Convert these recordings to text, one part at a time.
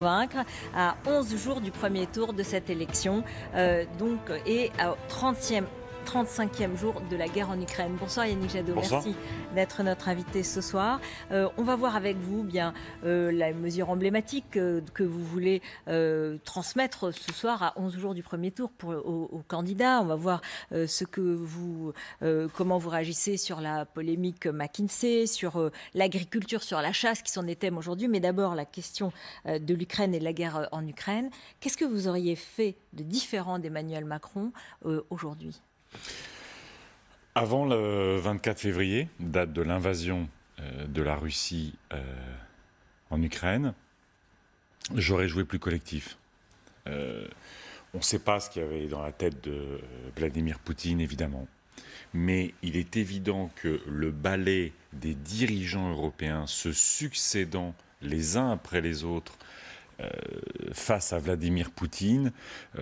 vaincre à 11 jours du premier tour de cette élection euh, donc, et au 30e 35e jour de la guerre en Ukraine. Bonsoir Yannick Jadot, merci d'être notre invité ce soir. Euh, on va voir avec vous bien euh, la mesure emblématique euh, que vous voulez transmettre ce soir à 11 jours du premier tour pour, aux, candidats. On va voir ce que vous, comment vous réagissez sur la polémique McKinsey, sur l'agriculture, sur la chasse, qui sont des thèmes aujourd'hui. Mais d'abord la question de l'Ukraine et de la guerre en Ukraine. Qu'est-ce que vous auriez fait de différent d'Emmanuel Macron aujourd'hui avant le 24 février, date de l'invasion euh, de la Russie euh, en Ukraine, j'aurais joué plus collectif. Euh, on ne sait pas ce qu'il y avait dans la tête de Vladimir Poutine, évidemment. Mais il est évident que le ballet des dirigeants européens se succédant les uns après les autres face à Vladimir Poutine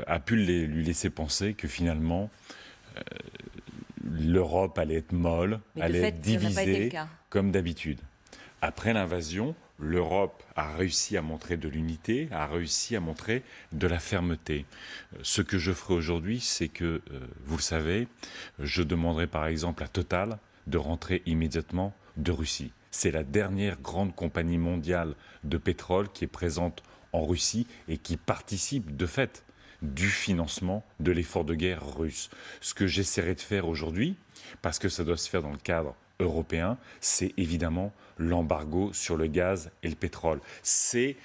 a pu lui laisser penser que finalement euh, l'Europe allait être molle, elle allait être divisée, comme d'habitude. Après l'invasion, l'Europe a réussi à montrer de l'unité, a réussi à montrer de la fermeté. Euh, ce que je ferai aujourd'hui, c'est que, euh, vous le savez, je demanderai par exemple à Total de rentrer immédiatement de Russie. C'est la dernière grande compagnie mondiale de pétrole qui est présente en Russie et qui participe de fait du financement de l'effort de guerre russe. Ce que j'essaierai de faire aujourd'hui, parce que ça doit se faire dans le cadre européen, c'est évidemment l'embargo sur le gaz et le pétrole. C'est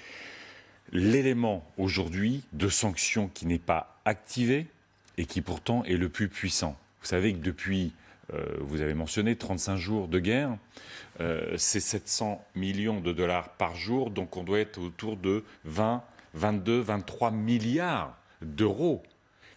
l'élément aujourd'hui de sanctions qui n'est pas activé et qui pourtant est le plus puissant. Vous savez que depuis, euh, vous avez mentionné, 35 jours de guerre, euh, c'est 700 millions de dollars par jour, donc on doit être autour de 20, 22, 23 milliards d'euros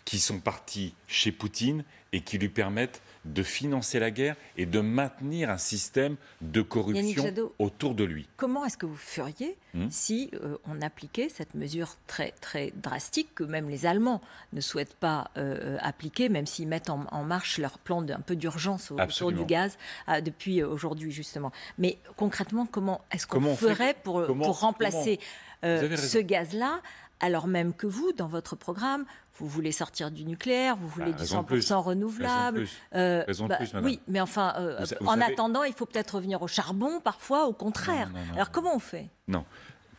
qui sont partis chez Poutine et qui lui permettent de financer la guerre et de maintenir un système de corruption autour de lui. Comment est-ce que vous feriez hmm si euh, on appliquait cette mesure très très drastique que même les Allemands ne souhaitent pas euh, euh, appliquer, même s'ils mettent en, marche leur plan d'un peu d'urgence au, autour du gaz depuis aujourd'hui justement. Mais concrètement, comment est-ce qu'on ferait pour, remplacer ce gaz-là alors même que vous, dans votre programme, vous voulez sortir du nucléaire, vous voulez bah, du 100% renouvelable. Euh, bah, oui, mais enfin, euh, en attendant, il faut peut-être revenir au charbon, parfois, au contraire. alors comment on fait Non.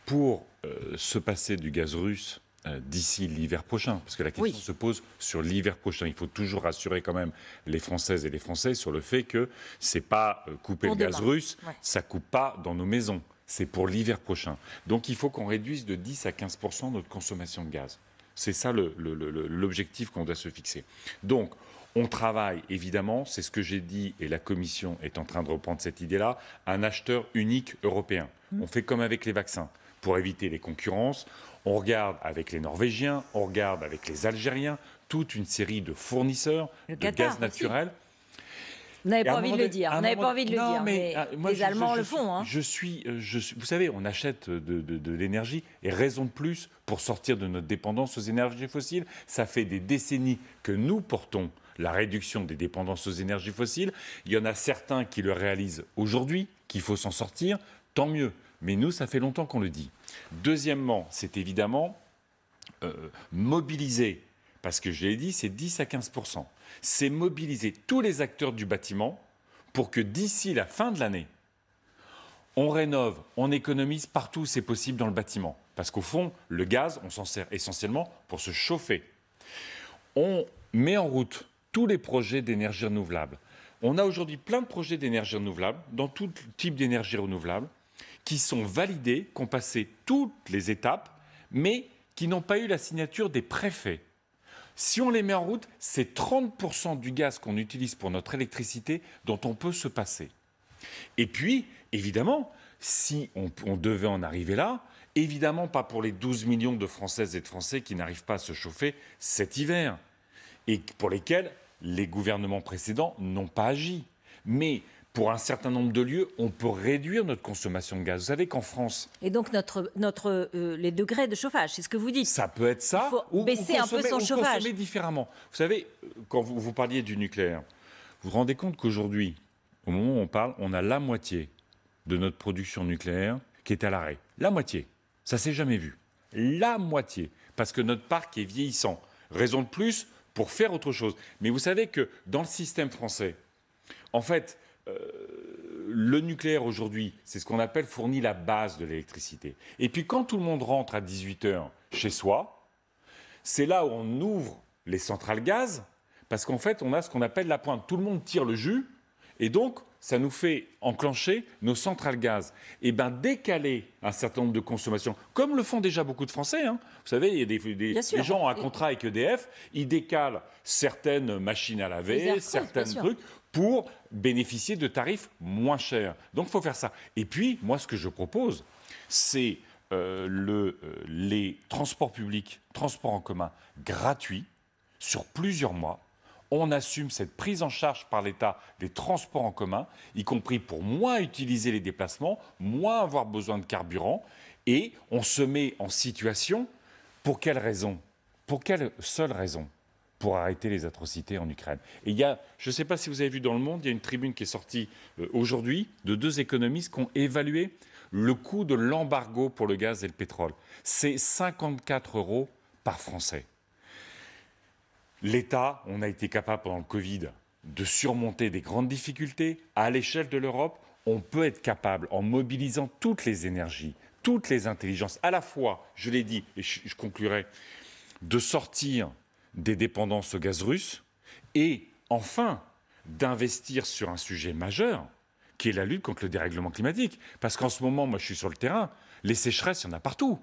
Pour euh, se passer du gaz russe, euh, d'ici l'hiver prochain Parce que la question se pose sur l'hiver prochain. Il faut toujours rassurer quand même les Françaises et les Français sur le fait que ce n'est pas euh, couper le gaz russe, ça coupe pas dans nos maisons. C'est pour l'hiver prochain. Donc il faut qu'on réduise de 10 à 15 notre consommation de gaz. C'est ça l'objectif qu'on doit se fixer. Donc, on travaille, évidemment, c'est ce que j'ai dit, et la Commission est en train de reprendre cette idée-là, un acheteur unique européen. Mmh. On fait comme avec les vaccins, pour éviter les concurrences. On regarde avec les Norvégiens, on regarde avec les Algériens, toute une série de fournisseurs de gaz naturel. Vous n'avez pas envie de le dire. vous pas envie de le dire. Mais, les Allemands le font. Je suis, vous savez, on achète de, de l'énergie et raison de plus pour sortir de notre dépendance aux énergies fossiles. Ça fait des décennies que nous portons la réduction des dépendances aux énergies fossiles. Il y en a certains qui le réalisent aujourd'hui, qu'il faut s'en sortir. Tant mieux. Mais nous, ça fait longtemps qu'on le dit. Deuxièmement, c'est évidemment euh, mobiliser, parce que je l'ai dit, c'est 10 à 15 c'est mobiliser tous les acteurs du bâtiment pour que d'ici la fin de l'année, on rénove, on économise partout où c'est possible dans le bâtiment. Parce qu'au fond, le gaz, on s'en sert essentiellement pour se chauffer. On met en route tous les projets d'énergie renouvelable. On a aujourd'hui plein de projets d'énergie renouvelable, dans tout type d'énergie renouvelable qui sont validés, qui ont passé toutes les étapes, mais qui n'ont pas eu la signature des préfets. Si on les met en route, c'est 30% du gaz qu'on utilise pour notre électricité dont on peut se passer. Et puis, évidemment, si on, devait en arriver là, évidemment pas pour les 12 millions de Françaises et de Français qui n'arrivent pas à se chauffer cet hiver et pour lesquels les gouvernements précédents n'ont pas agi. Mais pour un certain nombre de lieux, on peut réduire notre consommation de gaz. Vous savez qu'en France... Et donc notre, notre, euh, les degrés de chauffage, c'est ce que vous dites. Ça peut être ça. ou, baisser un peu son chauffage. différemment. Vous savez, euh, quand vous, parliez du nucléaire, vous vous rendez compte qu'aujourd'hui, au moment où on parle, on a la moitié de notre production nucléaire qui est à l'arrêt. La moitié. Ça s'est jamais vu. La moitié. Parce que notre parc est vieillissant. Raison de plus pour faire autre chose. Mais vous savez que dans le système français, en fait, euh, le nucléaire aujourd'hui, c'est ce qu'on appelle fournit la base de l'électricité. Et puis quand tout le monde rentre à 18h chez soi, c'est là où on ouvre les centrales gaz, parce qu'en fait, on a ce qu'on appelle la pointe. Tout le monde tire le jus, et donc ça nous fait enclencher nos centrales gaz. Et eh bien décaler un certain nombre de consommations, comme le font déjà beaucoup de Français. Hein. Vous savez, il gens ont des, gens contrat avec EDF, ils décalent certaines machines à laver, certains trucs, pour bénéficier de tarifs moins chers. Donc il faut faire ça. Et puis, moi, ce que je propose, c'est euh, euh, les transports publics, transports en commun gratuits sur plusieurs mois. On assume cette prise en charge par l'État des transports en commun, y compris pour moins utiliser les déplacements, moins avoir besoin de carburant, et on se met en situation, pour quelle raison Pour quelle seule raison pour arrêter les atrocités en Ukraine. Et il y a, je ne sais pas si vous avez vu dans le monde, il y a une tribune qui est sortie euh, aujourd'hui de deux économistes qui ont évalué le coût de l'embargo pour le gaz et le pétrole. C'est 54 euros par Français. L'État, on a été capable pendant le Covid de surmonter des grandes difficultés. À l'échelle de l'Europe, on peut être capable, en mobilisant toutes les énergies, toutes les intelligences, à la fois, je l'ai dit, et je conclurai, de sortir des dépendances au gaz russe et enfin d'investir sur un sujet majeur qui est la lutte contre le dérèglement climatique. Parce qu'en ce moment, moi je suis sur le terrain, les sécheresses, il y en a partout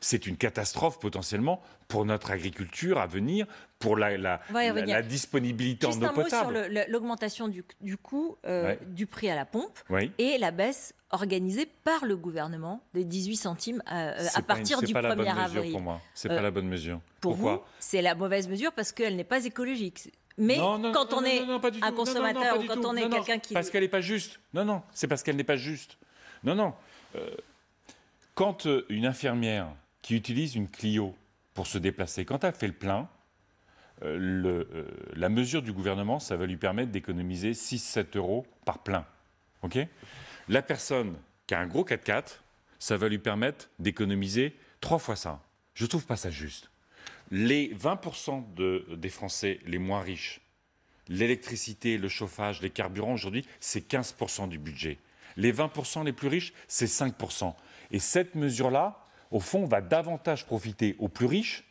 c'est une catastrophe potentiellement pour notre agriculture à venir, pour la, la, la, disponibilité en eau potable. un mot sur l'augmentation du, coût euh, du prix à la pompe et la baisse organisée par le gouvernement de 18 centimes euh, euh, à, à partir du 1er avril. pas la bonne mesure pour moi. C'est pas la bonne mesure. Pour Pourquoi c'est la mauvaise mesure parce qu'elle n'est pas écologique. Mais quand on est un consommateur ou quand on est quelqu'un qui... Parce qu'elle n'est pas juste. Non, non, c'est parce qu'elle n'est pas juste. Non, non. quand une infirmière qui utilise une Clio pour se déplacer, quand elle fait le plein, euh, le, euh, la mesure du gouvernement, ça va lui permettre d'économiser 6-7 euros par plein. ok la personne qui a un gros 4x4, ça va lui permettre d'économiser 3 fois ça. Je ne trouve pas ça juste. Les 20% de, des Français les moins riches, l'électricité, le chauffage, les carburants, aujourd'hui, c'est 15% du budget. Les 20% les plus riches, c'est 5%. Et cette mesure-là, au fond, va davantage profiter aux plus riches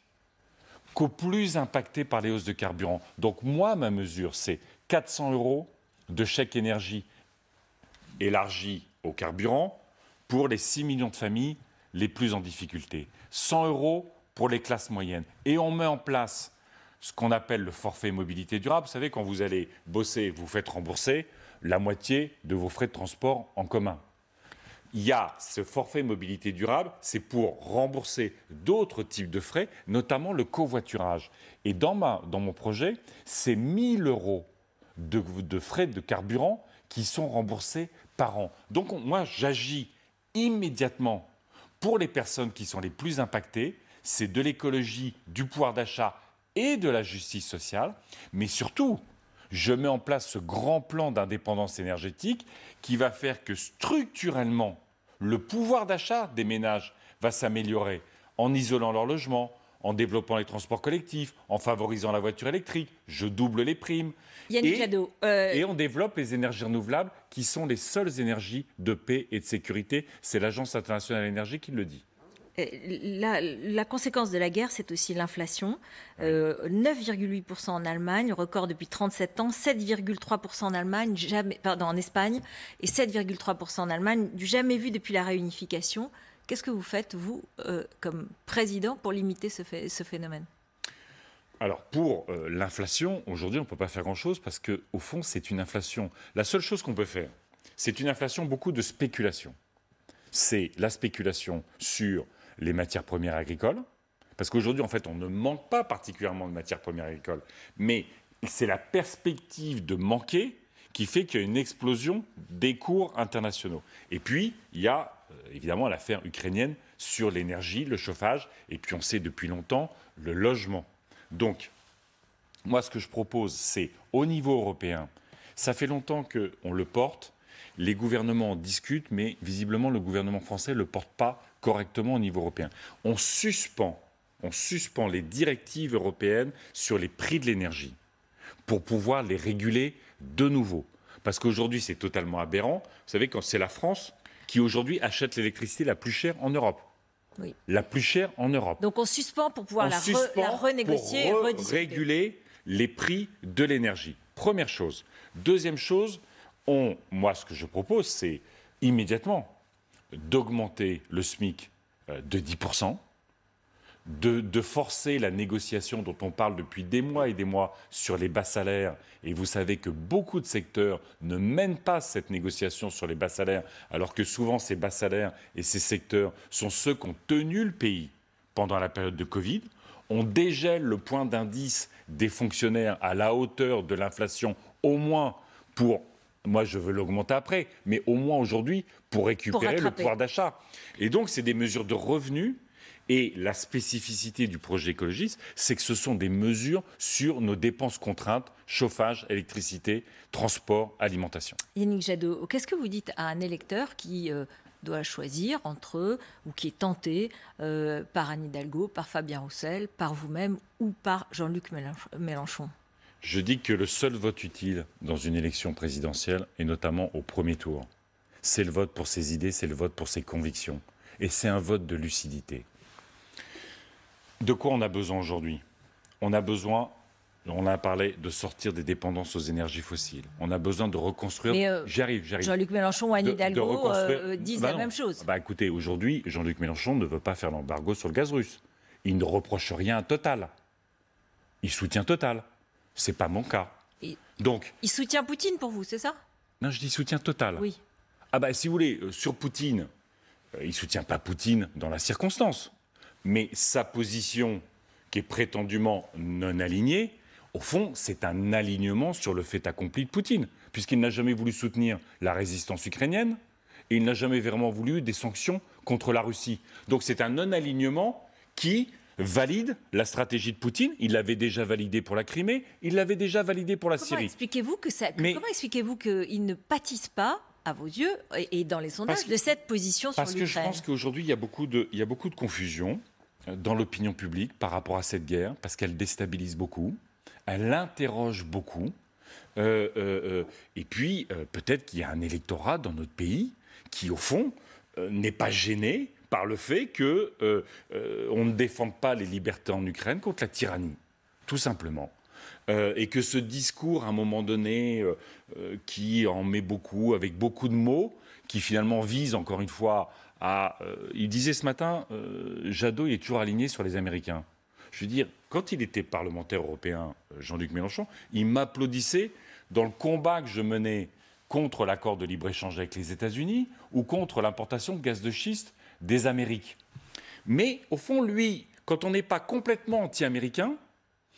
qu'aux plus impactés par les hausses de carburant. Donc moi, ma mesure, c'est 400 euros de chèque énergie élargi au carburant pour les 6 millions de familles les plus en difficulté. 100 euros pour les classes moyennes. Et on met en place ce qu'on appelle le forfait mobilité durable. Vous savez, quand vous allez bosser, vous faites rembourser la moitié de vos frais de transport en commun il y a ce forfait mobilité durable, c'est pour rembourser d'autres types de frais, notamment le covoiturage. Et dans, ma, dans mon projet, c'est 1000 euros de, frais de carburant qui sont remboursés par an. Donc moi, j'agis immédiatement pour les personnes qui sont les plus impactées. C'est de l'écologie, du pouvoir d'achat et de la justice sociale. Mais surtout, je mets en place ce grand plan d'indépendance énergétique qui va faire que structurellement, le pouvoir d'achat des ménages va s'améliorer en isolant leur logement, en développant les transports collectifs, en favorisant la voiture électrique, je double les primes. et, euh, et on développe les énergies renouvelables qui sont les seules énergies de paix et de sécurité. C'est l'Agence internationale de l'énergie qui le dit. Eh, la, la, conséquence de la guerre, c'est aussi l'inflation. 9,8% euh, en Allemagne, record depuis 37 ans, 7,3% en Allemagne, jamais, pardon, en Espagne, et 7,3% en Allemagne, du jamais vu depuis la réunification. Qu'est-ce que vous faites, vous, euh, comme président, pour limiter ce, ce phénomène alors pour euh, l'inflation, aujourd'hui, on ne peut pas faire grand-chose parce que au fond, c'est une inflation. La seule chose qu'on peut faire, c'est une inflation beaucoup de spéculation. C'est la spéculation sur les matières premières agricoles. Parce qu'aujourd'hui, en fait, on ne manque pas particulièrement de matières premières agricoles. Mais c'est la perspective de manquer qui fait qu'il y a une explosion des cours internationaux. Et puis, il y a euh, évidemment l'affaire ukrainienne sur l'énergie, le chauffage, et puis on sait depuis longtemps le logement. Donc, moi, ce que je propose, c'est au niveau européen, ça fait longtemps qu'on le porte, les gouvernements en discutent, mais visiblement, le gouvernement français ne le porte pas correctement au niveau européen. On suspend, on suspend les directives européennes sur les prix de l'énergie pour pouvoir les réguler de nouveau. Parce qu'aujourd'hui, c'est totalement aberrant. Vous savez, quand c'est la France qui aujourd'hui achète l'électricité la plus chère en Europe. La plus chère en Europe. Donc on suspend pour pouvoir la, la, renégocier pour réguler les prix de l'énergie. Première chose. Deuxième chose, on, moi ce que je propose, c'est immédiatement d'augmenter le SMIC euh, de 10%, de, forcer la négociation dont on parle depuis des mois et des mois sur les bas salaires. Et vous savez que beaucoup de secteurs ne mènent pas cette négociation sur les bas salaires, alors que souvent ces bas salaires et ces secteurs sont ceux qui ont tenu le pays pendant la période de Covid. On dégèle le point d'indice des fonctionnaires à la hauteur de l'inflation, au moins pour moi, je veux l'augmenter après, mais au moins aujourd'hui pour récupérer le pouvoir d'achat. Et donc, c'est des mesures de revenus et la spécificité du projet écologiste, c'est que ce sont des mesures sur nos dépenses contraintes, chauffage, électricité, transport, alimentation. Yannick Jadot, qu'est-ce que vous dites à un électeur qui euh, doit choisir entre, ou qui est tenté euh, par Anne Hidalgo, par Fabien Roussel, par vous-même ou par Jean-Luc Mélenchon je dis que le seul vote utile dans une élection présidentielle, et notamment au premier tour, c'est le vote pour ses idées, c'est le vote pour ses convictions. Et c'est un vote de lucidité. De quoi on a besoin aujourd'hui On a besoin, on a parlé de sortir des dépendances aux énergies fossiles. On a besoin de reconstruire. Euh, j'arrive, j'arrive. Jean-Luc Mélenchon ou Anne Hidalgo euh, euh, disent bah la même chose. Ah bah écoutez, aujourd'hui, Jean-Luc Mélenchon ne veut pas faire l'embargo sur le gaz russe. Il ne reproche rien à Total. Il soutient Total. C'est pas mon cas. Donc, il soutient Poutine pour vous, c'est ça Non, je dis soutien total. Oui. Ah bah si vous voulez, euh, sur Poutine, euh, il soutient pas Poutine dans la circonstance, mais sa position qui est prétendument non alignée, au fond, c'est un alignement sur le fait accompli de Poutine, puisqu'il n'a jamais voulu soutenir la résistance ukrainienne et il n'a jamais vraiment voulu des sanctions contre la Russie. Donc c'est un non-alignement qui valide la stratégie de Poutine. Il l'avait déjà validée pour la Crimée, il l'avait déjà validée pour la Syrie. Expliquez-vous que ça, comment expliquez-vous qu'il ne pâtisse pas à vos yeux et dans les sondages de cette position sur l'Ukraine Parce que je pense qu'aujourd'hui, il, y a beaucoup de, confusion euh, dans l'opinion publique par rapport à cette guerre, parce qu'elle déstabilise beaucoup, elle interroge beaucoup. Euh, euh, et puis, peut-être qu'il y a un électorat dans notre pays qui, au fond, n'est pas gêné par le fait qu'on euh, euh, ne défende pas les libertés en Ukraine contre la tyrannie, tout simplement. Euh, et que ce discours, à un moment donné, qui en met beaucoup, avec beaucoup de mots, qui finalement vise, encore une fois, à... il disait ce matin, Jadot, est toujours aligné sur les Américains. Je veux dire, quand il était parlementaire européen, Jean-Luc Mélenchon, il m'applaudissait dans le combat que je menais contre l'accord de libre-échange avec les États-Unis ou contre l'importation de gaz de schiste des Amériques. Mais au fond, lui, quand on n'est pas complètement anti-américain,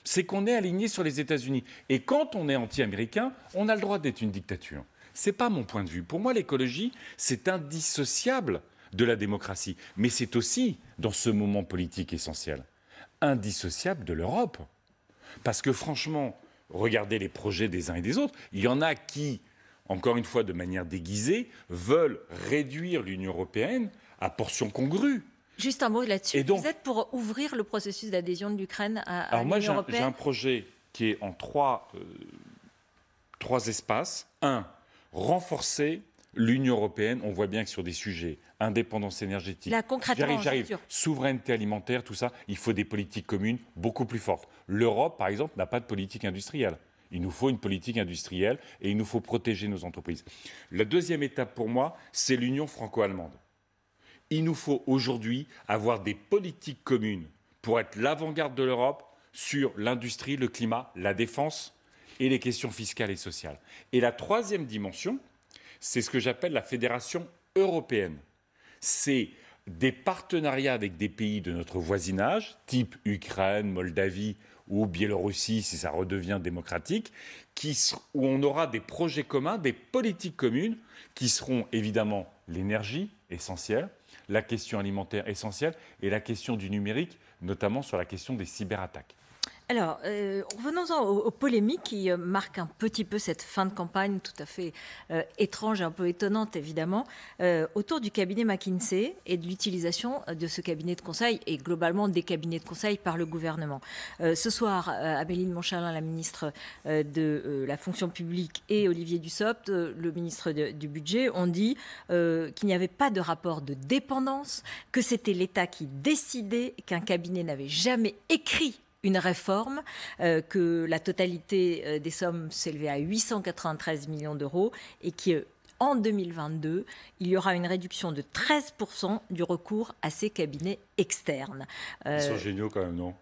c'est qu'on est aligné sur les États-Unis. Et quand on est anti-américain, on a le droit d'être une dictature. C'est pas mon point de vue. Pour moi, l'écologie, c'est indissociable de la démocratie, mais c'est aussi, dans ce moment politique essentiel, indissociable de l'Europe. Parce que franchement, regardez les projets des uns et des autres. Il y en a qui encore une fois de manière déguisée, veulent réduire l'Union européenne à portions congrues. Juste un mot là-dessus. Vous êtes pour ouvrir le processus d'adhésion de l'Ukraine à, à Alors moi, j'ai un, projet qui est en euh, trois, espaces. Un, renforcer l'Union européenne. On voit bien que sur des sujets indépendance énergétique, souveraineté alimentaire, tout ça, il faut des politiques communes beaucoup plus fortes. L'Europe, par exemple, n'a pas de politique industrielle. Il nous faut une politique industrielle et il nous faut protéger nos entreprises. La deuxième étape pour moi, c'est l'union franco-allemande. Il nous faut aujourd'hui avoir des politiques communes pour être l'avant-garde de l'Europe sur l'industrie, le climat, la défense et les questions fiscales et sociales. Et la troisième dimension, c'est ce que j'appelle la fédération européenne. C'est des partenariats avec des pays de notre voisinage, type Ukraine, Moldavie ou Biélorussie, si ça redevient démocratique, où on aura des projets communs, des politiques communes, qui seront évidemment l'énergie essentielle, la question alimentaire essentielle et la question du numérique, notamment sur la question des cyberattaques. Alors, euh, revenons-en aux, polémiques qui euh, marquent un petit peu cette fin de campagne tout à fait euh, étrange et un peu étonnante, évidemment, autour du cabinet McKinsey et de l'utilisation de ce cabinet de conseil et globalement des cabinets de conseil par le gouvernement. ce soir, Abéline Monchalin, la ministre de la fonction publique, et Olivier Dussopt, le ministre du budget, ont dit qu'il n'y avait pas de rapport de dépendance, que c'était l'État qui décidait, qu'un cabinet n'avait jamais écrit une réforme, euh, que la totalité euh, des sommes s'élevait à 893 millions d'euros et qui en 2022, il y aura une réduction de 13% du recours à ces cabinets externes. Euh, ils sont géniaux quand même, non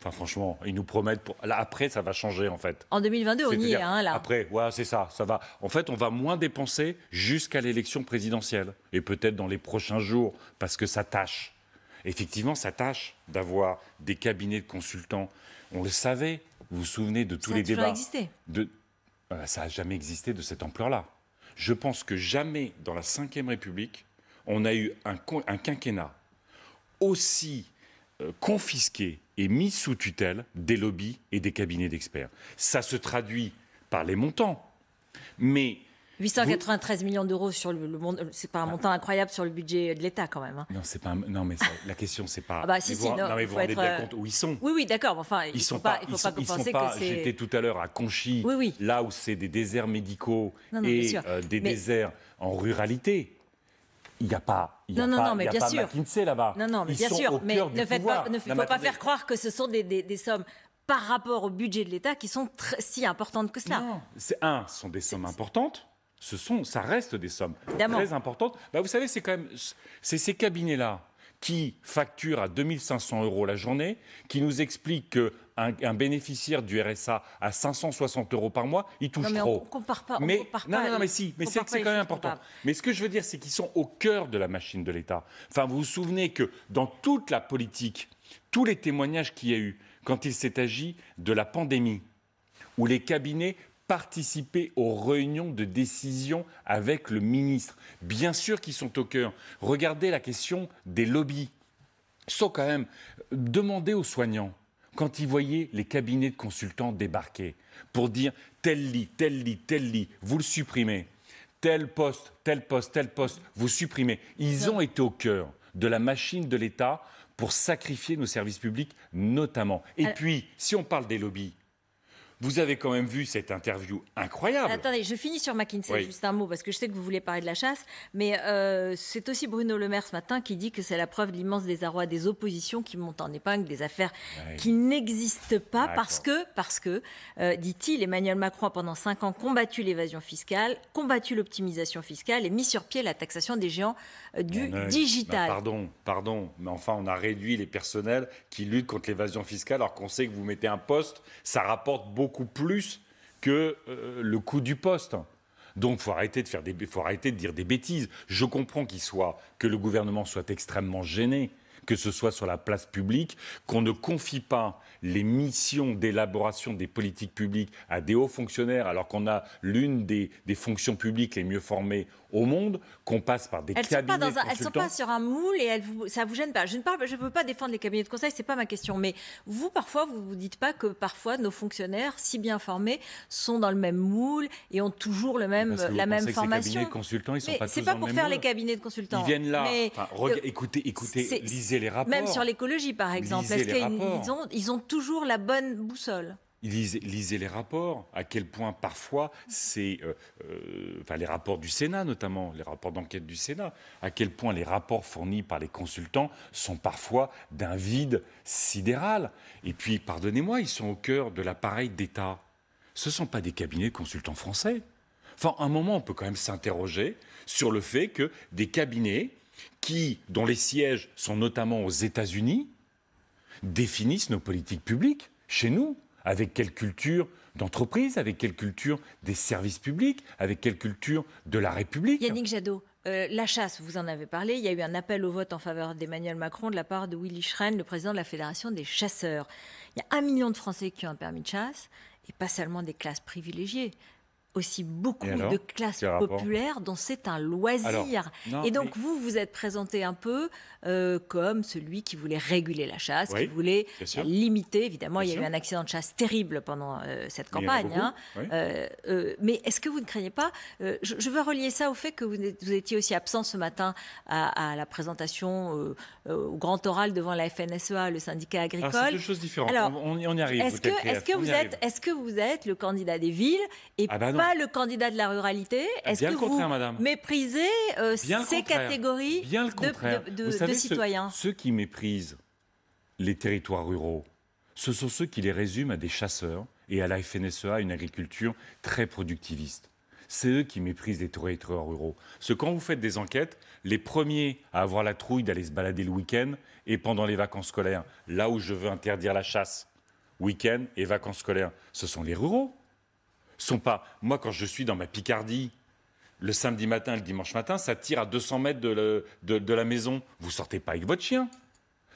Enfin, franchement, ils nous promettent. après, ça va changer, en fait. En 2022, on y est, hein, là. Après, ouais, c'est ça, ça va. En fait, on va moins dépenser jusqu'à l'élection présidentielle. Et peut-être dans les prochains jours, parce que ça tâche effectivement sa tâche d'avoir des cabinets de consultants. On le savait, vous vous souvenez de tous les débats. Ça a existé. Euh, ça n'a jamais existé de cette ampleur-là. Je pense que jamais dans la Ve République, on a eu un, quinquennat aussi euh, confisqué et mis sous tutelle des lobbies et des cabinets d'experts. Ça se traduit par les montants, mais 893 millions d'euros sur le, euh, c'est pas un ah. montant incroyable sur le budget de l'État quand même. Hein. Non, c'est pas. non, mais la question c'est pas. Ah bah si, si, non, mais vous vous rendez bien euh, compte où ils sont. Oui, oui, d'accord. Enfin, ils il faut sont pas. Il faut pas, que J'étais tout à l'heure à Conchy, là où c'est des déserts médicaux et euh, des déserts en ruralité. Il n'y a pas non, non, non, mais bien sûr. McKinsey là-bas. Non, non, mais bien sûr. Mais ne, faites pas, ne faut pas faire croire que ce sont des, sommes par rapport au budget de l'État qui sont si importantes que cela. Non, c'est un, ce sont des sommes importantes sont, ça reste des sommes très importantes. Bah, vous savez, c'est quand même ces cabinets-là qui facturent à 2500 euros la journée, qui nous expliquent que un, bénéficiaire du RSA à 560 euros par mois, il touche mais trop. On compare compare non, non, mais si, mais c'est quand même important. Mais ce que je veux dire, c'est qu'ils sont au cœur de la machine de l'État. Enfin, vous vous souvenez que dans toute la politique, tous les témoignages qu'il y a eu quand il s'est agi de la pandémie, où les cabinets participer aux réunions de décision avec le ministre. Bien sûr qu'ils sont au cœur. Regardez la question des lobbies. Sont quand même demandez aux soignants quand ils voyaient les cabinets de consultants débarquer pour dire tel lit, tel lit, tel lit, vous le supprimez, tel poste, tel poste, tel poste, vous supprimez. Ils ont été au cœur de la machine de l'État pour sacrifier nos services publics notamment. Et puis, si on parle des lobbies, vous avez quand même vu cette interview incroyable. Attendez, je finis sur McKinsey, juste un mot, parce que je sais que vous voulez parler de la chasse, mais euh, c'est aussi Bruno Le Maire ce matin qui dit que c'est la preuve de l'immense désarroi des oppositions qui montent en épingle des affaires qui n'existent pas, parce que, parce que euh, dit-il, Emmanuel Macron a pendant cinq ans combattu l'évasion fiscale, combattu l'optimisation fiscale et mis sur pied la taxation des géants euh, du digital. Bah, pardon, pardon, mais enfin, on a réduit les personnels qui luttent contre l'évasion fiscale, alors qu'on sait que vous mettez un poste, ça rapporte beaucoup beaucoup plus que euh, le coût du poste. Donc faut arrêter de faire faut arrêter de dire des bêtises. Je comprends qu'il soit que le gouvernement soit extrêmement gêné que ce soit sur la place publique, qu'on ne confie pas les missions d'élaboration des politiques publiques à des hauts fonctionnaires, alors qu'on a l'une des, fonctions publiques les mieux formées au monde, qu'on passe par des cabinets sont pas Elles ne sont pas sur un moule et vous, ça ne vous gêne pas. Je ne parle, je veux pas défendre les cabinets de conseil, ce n'est pas ma question. Mais vous, parfois, vous ne vous dites pas que parfois nos fonctionnaires, si bien formés, sont dans le même moule et ont toujours le même, la même formation. Ces cabinets de consultants, pas pour faire les cabinets de consultants. Ils viennent là. Euh, écoutez, écoutez, lisez même sur l'écologie, par exemple. ils, ont, toujours la bonne boussole lisez, les rapports, à quel point parfois c'est, euh, euh, les rapports du Sénat notamment, les rapports d'enquête du Sénat, à quel point les rapports fournis par les consultants sont parfois d'un vide sidéral. Et puis, pardonnez-moi, ils sont au cœur de l'appareil d'État. Ce ne sont pas des cabinets consultants français. Enfin, un moment, on peut quand même s'interroger sur le fait que des cabinets qui, dont les sièges sont notamment aux États-Unis, définissent nos politiques publiques chez nous, avec quelle culture d'entreprise, avec quelle culture des services publics, avec quelle culture de la République. Yannick Jadot, euh, la chasse, vous en avez parlé. Il y a eu un appel au vote en faveur d'Emmanuel Macron de la part de Willy Schrein, le président de la Fédération des chasseurs. Il y a un million de Français qui ont un permis de chasse, et pas seulement des classes privilégiées aussi beaucoup de classes populaires dont c'est un loisir. et donc vous, vous êtes présenté un peu euh, comme celui qui voulait réguler la chasse, qui voulait limiter. Évidemment, il y a eu un accident de chasse terrible pendant euh, cette campagne. Hein. Euh, mais est-ce que vous ne craignez pas je, veux relier ça au fait que vous, étiez aussi absent ce matin à, la présentation au grand oral devant la FNSEA, le syndicat agricole. c'est deux choses différentes. Alors, on, y arrive. Est-ce que, que, vous êtes, est que vous êtes le candidat des villes et ah bah le candidat de la ruralité. Est-ce que vous méprisez euh, ces catégories de, citoyens ceux, qui méprisent les territoires ruraux, ce sont ceux qui les résument à des chasseurs et à la FNSEA, une agriculture très productiviste. C'est eux qui méprisent les territoires ruraux. Parce quand vous faites des enquêtes, les premiers à avoir la trouille d'aller se balader le week-end et pendant les vacances scolaires, là où je veux interdire la chasse, week-end et vacances scolaires, ce sont les ruraux sont pas. Moi, quand je suis dans ma Picardie, le samedi matin, le dimanche matin, ça tire à 200 mètres de, la maison. Vous sortez pas avec votre chien.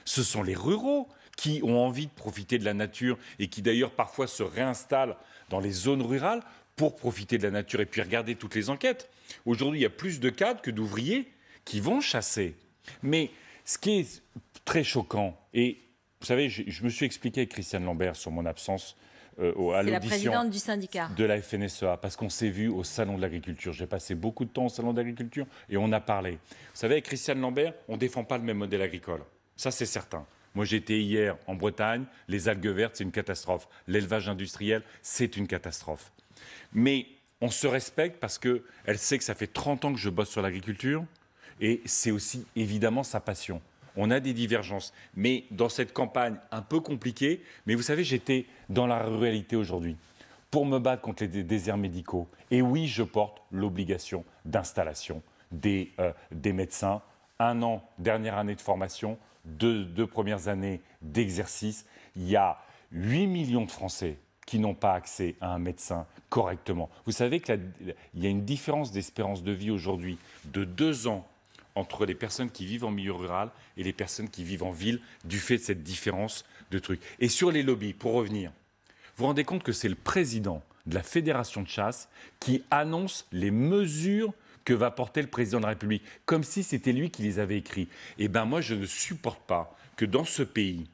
Ce sont les ruraux qui ont envie de profiter de la nature et qui d'ailleurs parfois se réinstallent dans les zones rurales pour profiter de la nature. Et puis regarder toutes les enquêtes. Aujourd'hui, il y a plus de cadres que d'ouvriers qui vont chasser. Mais ce qui est très choquant, et vous savez, je, me suis expliqué avec Christiane Lambert sur mon absence euh, à l'audition du syndicat. de la FNSEA, parce qu'on s'est vu au Salon de l'Agriculture. J'ai passé beaucoup de temps au Salon de l'Agriculture et on a parlé. Vous savez, avec Christiane Lambert, on ne défend pas le même modèle agricole. Ça, c'est certain. Moi, j'étais hier en Bretagne. Les algues vertes, c'est une catastrophe. L'élevage industriel, c'est une catastrophe. Mais on se respecte parce qu'elle sait que ça fait 30 ans que je bosse sur l'agriculture et c'est aussi évidemment sa passion on a des divergences. Mais dans cette campagne un peu compliquée, mais vous savez, j'étais dans la réalité aujourd'hui pour me battre contre les déserts médicaux. Et oui, je porte l'obligation d'installation euh, des, médecins. Un an, dernière année de formation, deux, deux premières années d'exercice. Il y a 8 millions de Français qui n'ont pas accès à un médecin correctement. Vous savez qu'il y a une différence d'espérance de vie aujourd'hui de deux ans entre les personnes qui vivent en milieu rural et les personnes qui vivent en ville du fait de cette différence de trucs. Et sur les lobbies, pour revenir, vous vous rendez compte que c'est le président de la Fédération de chasse qui annonce les mesures que va porter le président de la République, comme si c'était lui qui les avait écrites. Eh bien moi, je ne supporte pas que dans ce pays,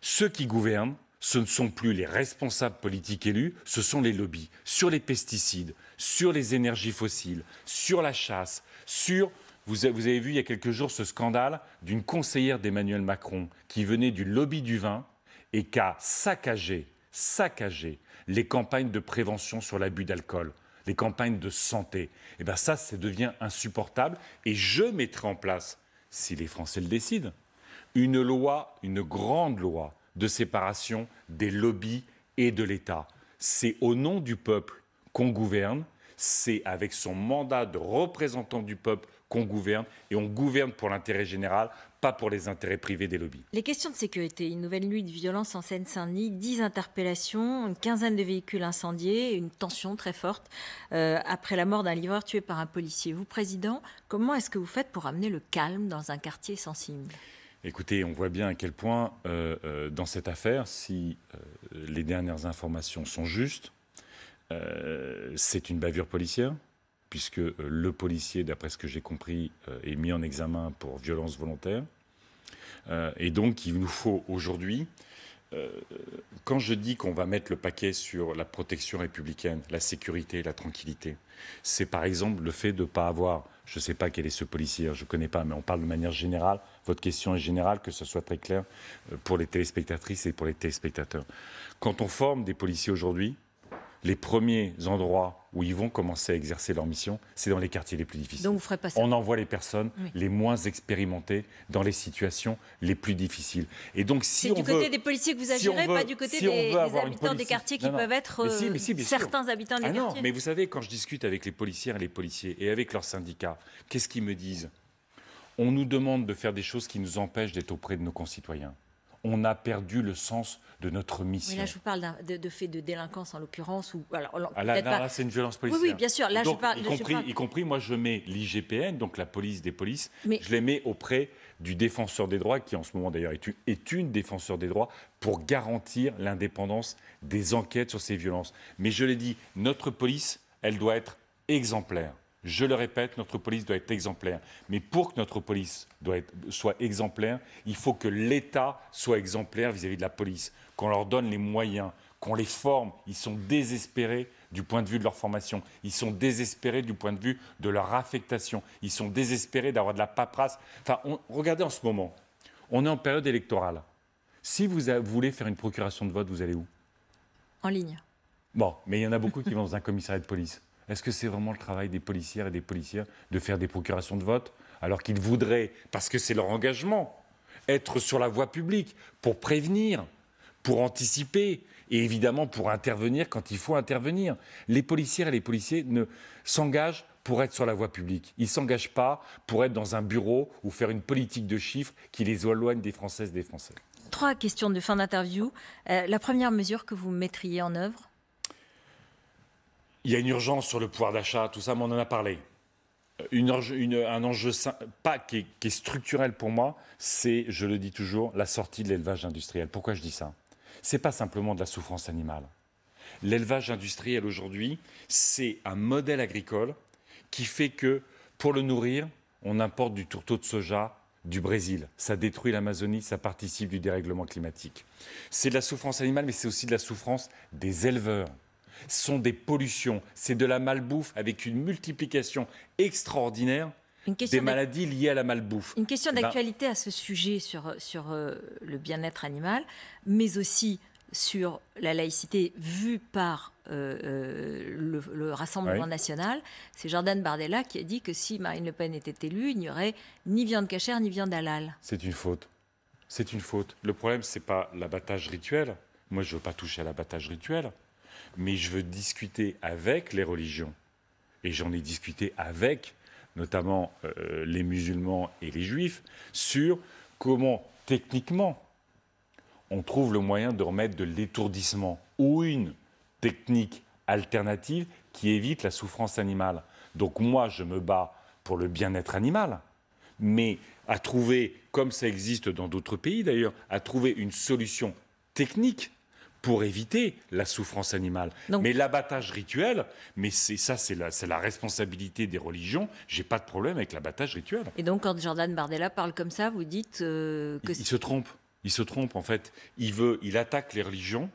ceux qui gouvernent, ce ne sont plus les responsables politiques élus, ce sont les lobbies sur les pesticides, sur les énergies fossiles, sur la chasse, sur vous, avez vu il y a quelques jours ce scandale d'une conseillère d'Emmanuel Macron qui venait du lobby du vin et qui a saccagé, saccagé les campagnes de prévention sur l'abus d'alcool, les campagnes de santé. Et eh bien ça, ça devient insupportable. Et je mettrai en place, si les Français le décident, une loi, une grande loi de séparation des lobbies et de l'État. C'est au nom du peuple qu'on gouverne, c'est avec son mandat de représentant du peuple qu'on gouverne et on gouverne pour l'intérêt général, pas pour les intérêts privés des lobbies. Les questions de sécurité, une nouvelle nuit de violence en Seine-Saint-Denis, 10 interpellations, une quinzaine de véhicules incendiés, une tension très forte euh, après la mort d'un livreur tué par un policier. Vous, Président, comment est-ce que vous faites pour amener le calme dans un quartier sensible Écoutez, on voit bien à quel point euh, euh, dans cette affaire, si les dernières informations sont justes, c'est une bavure policière, puisque euh, le policier, d'après ce que j'ai compris, euh, est mis en examen pour violence volontaire. Euh, et donc, il nous faut aujourd'hui, quand je dis qu'on va mettre le paquet sur la protection républicaine, la sécurité, la tranquillité, c'est par exemple le fait de ne pas avoir, je ne sais pas quel est ce policier, hein, je ne connais pas, mais on parle de manière générale, votre question est générale, que ce soit très clair pour les téléspectatrices et pour les téléspectateurs. Quand on forme des policiers aujourd'hui, les premiers endroits où ils vont commencer à exercer leur mission, c'est dans les quartiers les plus difficiles. On envoie les personnes les moins expérimentées dans les situations les plus difficiles. Et donc si c'est du côté des policiers que vous agirez, pas du côté des, habitants des quartiers qui peuvent être euh, certains habitants des ah quartiers. mais vous savez, quand je discute avec les policières et les policiers et avec leurs syndicats, qu'est-ce qu'ils me disent On nous demande de faire des choses qui nous empêchent d'être auprès de nos concitoyens on a perdu le sens de notre mission. là, je vous parle de, faits de délinquance en l'occurrence. Ou, alors, ah là, c'est une violence policière. Oui, bien sûr. Là, je parle, y, compris, moi, je mets l'IGPN, donc la police des polices, je les mets auprès du défenseur des droits, qui en ce moment d'ailleurs est, est une défenseur des droits, pour garantir l'indépendance des enquêtes sur ces violences. Mais je l'ai dit, notre police, elle doit être exemplaire. Je le répète, notre police doit être exemplaire. Mais pour que notre police soit exemplaire, il faut que l'État soit exemplaire vis-à-vis de la police, qu'on leur donne les moyens, qu'on les forme. Ils sont désespérés du point de vue de leur formation. Ils sont désespérés du point de vue de leur affectation. Ils sont désespérés d'avoir de la paperasse. Enfin, regardez en ce moment. On est en période électorale. Si vous voulez faire une procuration de vote, vous allez où En ligne. Bon, mais il y en a beaucoup qui vont dans un commissariat de police. Est-ce que c'est vraiment le travail des policières et des policiers de faire des procurations de vote alors qu'ils voudraient, parce que c'est leur engagement, être sur la voie publique pour prévenir, pour anticiper et évidemment pour intervenir quand il faut intervenir. Les policières et les policiers ne s'engagent pour être sur la voie publique. Ils ne s'engagent pas pour être dans un bureau ou faire une politique de chiffres qui les éloigne des Françaises et des Français. Trois questions de fin d'interview. Euh, la première mesure que vous mettriez en œuvre il y a une urgence sur le pouvoir d'achat, tout ça, mais on en a parlé. Euh, une un enjeu pas qui est, qui est structurel pour moi, c'est, je le dis toujours, la sortie de l'élevage industriel. Pourquoi je dis ça C'est pas simplement de la souffrance animale. L'élevage industriel aujourd'hui, c'est un modèle agricole qui fait que pour le nourrir, on importe du tourteau de soja du Brésil. Ça détruit l'Amazonie, ça participe du dérèglement climatique. C'est de la souffrance animale, mais c'est aussi de la souffrance des éleveurs sont des pollutions, c'est de la malbouffe avec une multiplication extraordinaire des maladies liées à la malbouffe. Une question eh ben, d'actualité à ce sujet sur, sur euh, le bien-être animal, mais aussi sur la laïcité vue par euh, euh, le, Rassemblement national, c'est Jordan Bardella qui a dit que si Marine Le Pen était élue, il n'y aurait ni viande cachère ni viande halal. C'est une faute. C'est une faute. Le problème, c'est pas l'abattage rituel. Moi, je ne veux pas toucher à l'abattage rituel mais je veux discuter avec les religions. Et j'en ai discuté avec notamment euh, les musulmans et les juifs, sur comment techniquement on trouve le moyen de remettre de l'étourdissement ou une technique alternative qui évite la souffrance animale. Donc moi, je me bats pour le bien-être animal, mais à trouver, comme ça existe dans d'autres pays d'ailleurs, à trouver une solution technique pour éviter la souffrance animale. mais l'abattage rituel, mais c'est ça, c'est la, la, responsabilité des religions. J'ai pas de problème avec l'abattage rituel. Et donc, quand Jordan Bardella parle comme ça, vous dites euh, que il, il se trompe. Il se trompe en fait. Il veut, il attaque les religions,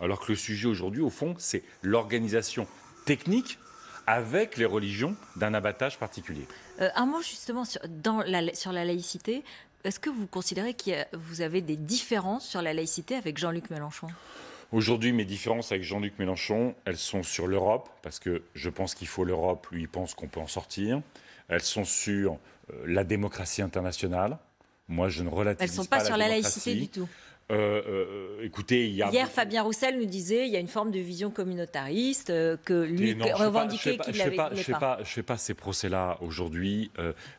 alors que le sujet aujourd'hui, au fond, c'est l'organisation technique avec les religions d'un abattage particulier. Euh, un mot justement dans sur la laïcité. Est-ce que vous considérez que vous avez des différences sur la laïcité avec Jean-Luc Mélenchon Aujourd'hui, mes différences avec Jean-Luc Mélenchon, elles sont sur l'Europe, parce que je pense qu'il faut l'Europe, lui, il pense qu'on peut en sortir. Elles sont sur euh, la démocratie internationale. Moi, je ne relativise pas. Elles ne sont pas, sur la laïcité du tout. Euh, euh, écoutez, Hier, Fabien Roussel nous disait qu'il y a une forme de vision communautariste euh, que lui revendiquait qu'il n'avait pas. Je ne fais pas ces procès-là aujourd'hui.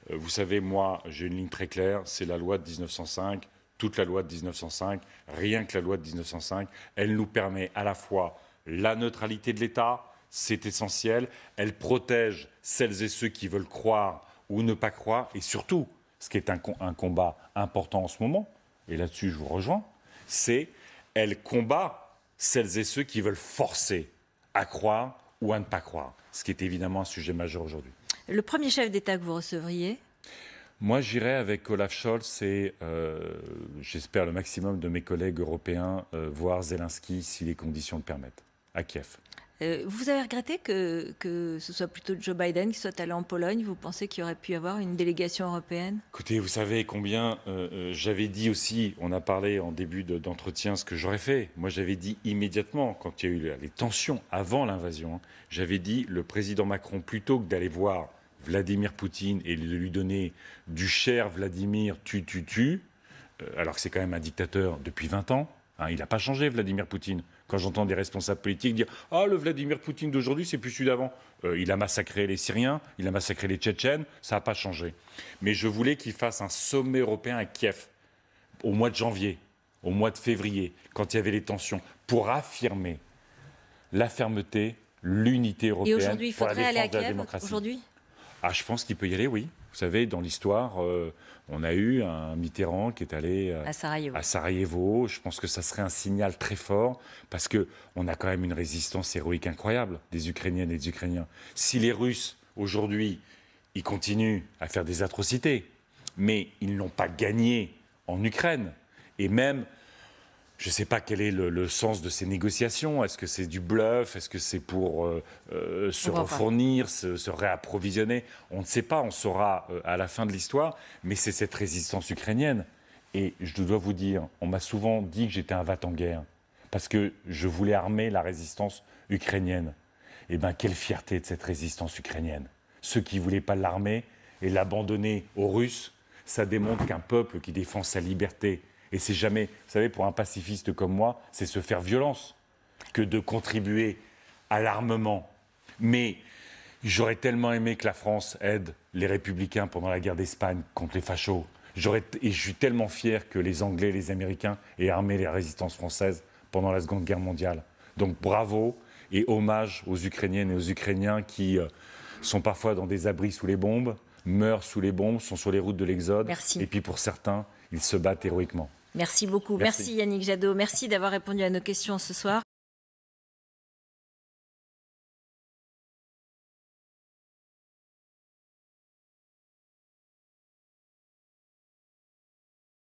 vous savez, moi, j'ai une ligne très claire, c'est la loi de 1905 toute la loi de 1905, rien que la loi de 1905. Elle nous permet à la fois la neutralité de l'État, c'est essentiel, elle protège celles et ceux qui veulent croire ou ne pas croire, et surtout, ce qui est un combat important en ce moment, et là-dessus je vous rejoins, c'est elle combat celles et ceux qui veulent forcer à croire ou à ne pas croire, ce qui est évidemment un sujet majeur aujourd'hui. Le premier chef d'État que vous recevriez moi, j'irai avec Olaf Scholz et euh, j'espère le maximum de mes collègues européens euh, voir Zelensky si les conditions le permettent à Kiev. Euh, vous avez regretté que, ce soit plutôt Joe Biden qui soit allé en Pologne Vous pensez qu'il aurait pu y avoir une délégation européenne Écoutez, vous savez combien euh, euh, j'avais dit aussi, on a parlé en début d'entretien ce que j'aurais fait. Moi, j'avais dit immédiatement, quand il y a eu les tensions avant l'invasion, hein, j'avais dit le président Macron, plutôt que d'aller voir Vladimir Poutine et de lui donner du cher Vladimir tu tu tu, alors que c'est quand même un dictateur depuis 20 ans, Hein, il n'a pas changé, Vladimir Poutine. Quand j'entends des responsables politiques dire Ah, le Vladimir Poutine d'aujourd'hui, c'est plus celui d'avant. Euh, il a massacré les Syriens, il a massacré les Tchétchènes, ça n'a pas changé. Mais je voulais qu'il fasse un sommet européen à Kiev au mois de janvier, au mois de février, quand il y avait les tensions, pour affirmer la fermeté, l'unité européenne. Et aujourd'hui, il faudrait aller à Kiev aujourd'hui ah, je pense qu'il peut y aller, oui. Vous savez, dans l'histoire, euh, on a eu un Mitterrand qui est allé euh, à, Sarajevo. Je pense que ça serait un signal très fort parce que on a quand même une résistance héroïque incroyable des Ukrainiennes et des Ukrainiens. Si les Russes aujourd'hui, ils continuent à faire des atrocités, mais ils n'ont pas gagné en Ukraine et même je ne sais pas quel est le, sens de ces négociations. Est-ce que c'est du bluff Est-ce que c'est pour euh, euh, se refournir, se, réapprovisionner On ne sait pas, on saura euh, à la fin de l'histoire. Mais c'est cette résistance ukrainienne. Et je dois vous dire, on m'a souvent dit que j'étais un vat en guerre parce que je voulais armer la résistance ukrainienne. Eh bien, quelle fierté de cette résistance ukrainienne. Ceux qui ne voulaient pas l'armer et l'abandonner aux Russes, ça démontre qu'un peuple qui défend sa liberté, et c'est jamais, vous savez, pour un pacifiste comme moi, c'est se faire violence que de contribuer à l'armement. Mais j'aurais tellement aimé que la France aide les républicains pendant la guerre d'Espagne contre les fachos. J'aurais, et je suis tellement fier que les Anglais, les Américains aient armé les résistances françaises pendant la Seconde Guerre mondiale. Donc bravo et hommage aux Ukrainiennes et aux Ukrainiens qui euh, sont parfois dans des abris sous les bombes, meurent sous les bombes, sont sur les routes de l'exode. Et puis pour certains, ils se battent héroïquement. Merci beaucoup. Merci, Yannick Jadot. Merci d'avoir répondu à nos questions ce soir.